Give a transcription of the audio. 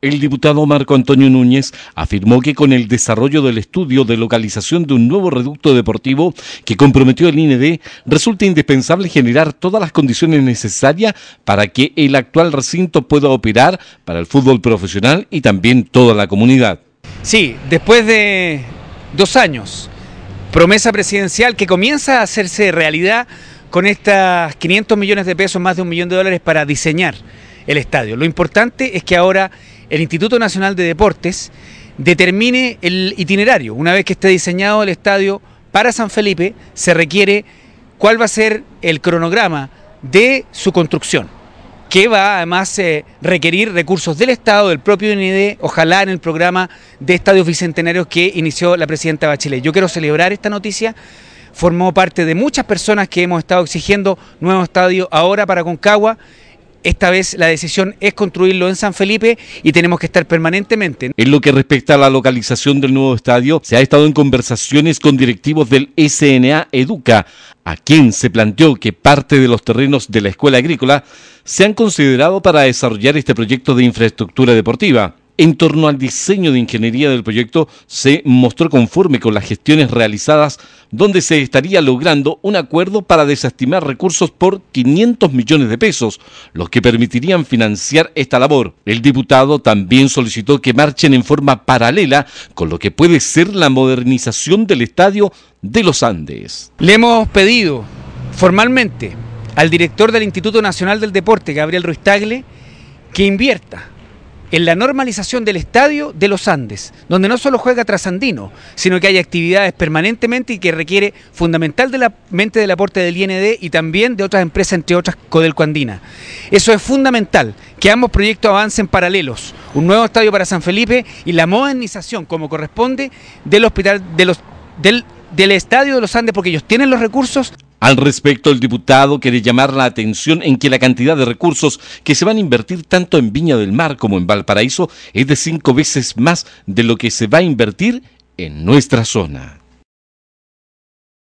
El diputado Marco Antonio Núñez afirmó que con el desarrollo del estudio de localización de un nuevo reducto deportivo que comprometió el INED resulta indispensable generar todas las condiciones necesarias para que el actual recinto pueda operar para el fútbol profesional y también toda la comunidad. Sí, después de dos años, promesa presidencial que comienza a hacerse realidad con estas 500 millones de pesos, más de un millón de dólares para diseñar el estadio. Lo importante es que ahora el Instituto Nacional de Deportes determine el itinerario. Una vez que esté diseñado el estadio para San Felipe, se requiere cuál va a ser el cronograma de su construcción, que va además a eh, requerir recursos del Estado, del propio IND, e ojalá en el programa de estadios bicentenarios que inició la presidenta Bachelet. Yo quiero celebrar esta noticia. Formó parte de muchas personas que hemos estado exigiendo nuevo estadio ahora para Concagua. Esta vez la decisión es construirlo en San Felipe y tenemos que estar permanentemente. En lo que respecta a la localización del nuevo estadio, se ha estado en conversaciones con directivos del SNA Educa, a quien se planteó que parte de los terrenos de la escuela agrícola se han considerado para desarrollar este proyecto de infraestructura deportiva en torno al diseño de ingeniería del proyecto se mostró conforme con las gestiones realizadas donde se estaría logrando un acuerdo para desestimar recursos por 500 millones de pesos, los que permitirían financiar esta labor. El diputado también solicitó que marchen en forma paralela con lo que puede ser la modernización del Estadio de los Andes. Le hemos pedido formalmente al director del Instituto Nacional del Deporte, Gabriel Ruiz Tagle, que invierta en la normalización del estadio de los Andes, donde no solo juega trasandino, sino que hay actividades permanentemente y que requiere fundamentalmente del aporte del IND y también de otras empresas, entre otras Andina. Eso es fundamental, que ambos proyectos avancen paralelos, un nuevo estadio para San Felipe y la modernización, como corresponde, del hospital del estadio de los Andes, porque ellos tienen los recursos. Al respecto, el diputado quiere llamar la atención en que la cantidad de recursos que se van a invertir tanto en Viña del Mar como en Valparaíso es de cinco veces más de lo que se va a invertir en nuestra zona.